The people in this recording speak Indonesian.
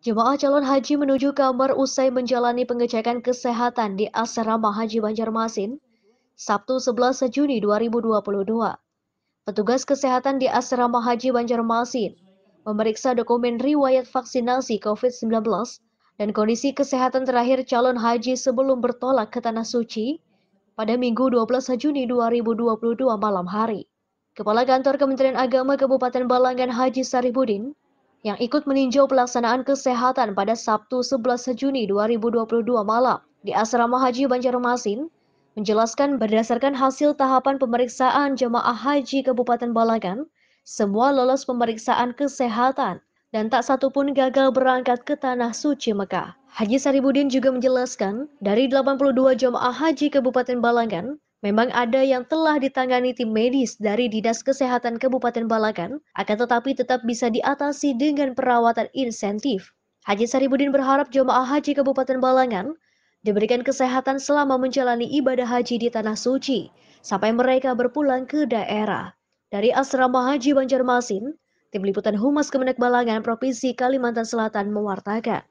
Jemaah calon haji menuju kamar usai menjalani pengecekan kesehatan di Asrama Haji Banjarmasin, Sabtu 11 Juni 2022. Petugas kesehatan di Asrama Haji Banjarmasin memeriksa dokumen riwayat vaksinasi COVID-19 dan kondisi kesehatan terakhir calon haji sebelum bertolak ke Tanah Suci pada Minggu 12 Juni 2022 malam hari. Kepala Kantor Kementerian Agama Kabupaten Balangan Haji Saribudin yang ikut meninjau pelaksanaan kesehatan pada Sabtu 11 Juni 2022 malam di Asrama Haji Banjarmasin menjelaskan berdasarkan hasil tahapan pemeriksaan jemaah haji Kabupaten Balangan, semua lolos pemeriksaan kesehatan dan tak satu pun gagal berangkat ke Tanah Suci Mekah. Haji Saribudin juga menjelaskan, dari 82 jemaah haji Kabupaten Balangan, Memang ada yang telah ditangani tim medis dari Dinas Kesehatan Kabupaten Balakan, akan tetapi tetap bisa diatasi dengan perawatan insentif. Haji Saribudin berharap jemaah haji Kabupaten Balangan diberikan kesehatan selama menjalani ibadah haji di Tanah Suci, sampai mereka berpulang ke daerah. Dari Asrama Haji Banjarmasin, Tim Liputan Humas Kemenak Balangan Provinsi Kalimantan Selatan mewartakan.